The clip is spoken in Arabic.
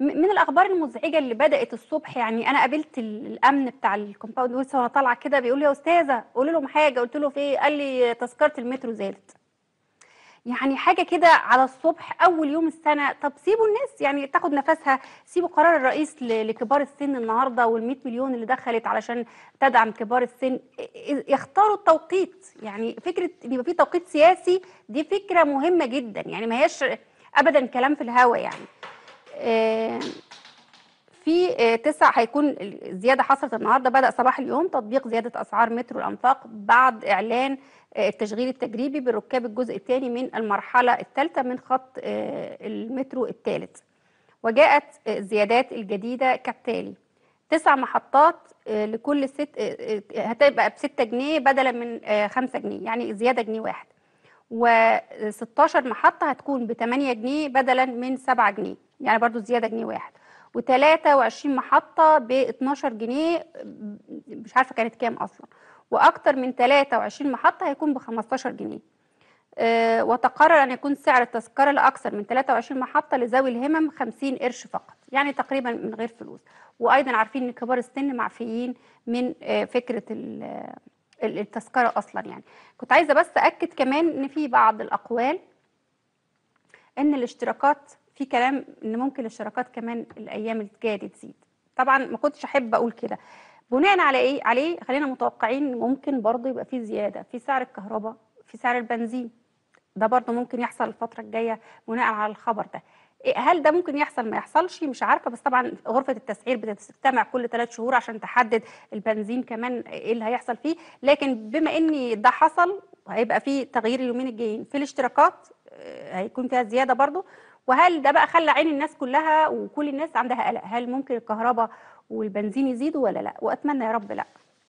من الاخبار المزعجه اللي بدات الصبح يعني انا قابلت الامن بتاع الكومباوند لسه وانا طالعه كده بيقول لي يا استاذه قولي لهم حاجه قلت له في ايه قال لي تذكره المترو زالت يعني حاجه كده على الصبح اول يوم السنه طب سيبوا الناس يعني تاخد نفسها سيبوا قرار الرئيس لكبار السن النهارده وال100 مليون اللي دخلت علشان تدعم كبار السن يختاروا التوقيت يعني فكره ان يبقى في توقيت سياسي دي فكره مهمه جدا يعني ما هياش ابدا كلام في الهوا يعني آه، في آه، تسع هيكون الزياده حصلت النهارده بدا صباح اليوم تطبيق زياده اسعار مترو الانفاق بعد اعلان آه، التشغيل التجريبي بركاب الجزء الثاني من المرحله الثالثه من خط المترو الثالث وجاءت الزيادات الجديده كالتالي تسع محطات لكل ست هتبقى بستة جنيه بدلا من خمسة جنيه يعني زيادة جنيه واحد و16 محطة هتكون بتمانية جنيه بدلا من سبعة جنيه يعني برضو زياده جنيه واحد و23 محطه ب 12 جنيه مش عارفه كانت كام اصلا واكثر من 23 محطه هيكون ب 15 جنيه آه، وتقرر ان يكون سعر التذكره لاكثر من 23 محطه لذوي الهمم 50 قرش فقط يعني تقريبا من غير فلوس وايضا عارفين ان كبار السن معفيين من آه، فكره التذكره اصلا يعني كنت عايزه بس اكد كمان ان في بعض الاقوال ان الاشتراكات في كلام ان ممكن الشراكات كمان الايام الجايه دي تزيد طبعا ما كنتش احب اقول كده بناء على ايه عليه إيه؟ خلينا متوقعين ممكن برضه يبقى في زياده في سعر الكهرباء في سعر البنزين ده برضه ممكن يحصل الفتره الجايه بناء على الخبر ده إيه، هل ده ممكن يحصل ما يحصلش مش عارفه بس طبعا غرفه التسعير بتجتمع كل ثلاث شهور عشان تحدد البنزين كمان ايه اللي هيحصل فيه لكن بما ان ده حصل هيبقى في تغيير اليومين الجايين في الاشتراكات آه، هيكون فيها زياده برضو وهل ده بقى خلى عين الناس كلها وكل الناس عندها قلق هل ممكن الكهرباء والبنزين يزيدوا ولا لا واتمنى يا رب لا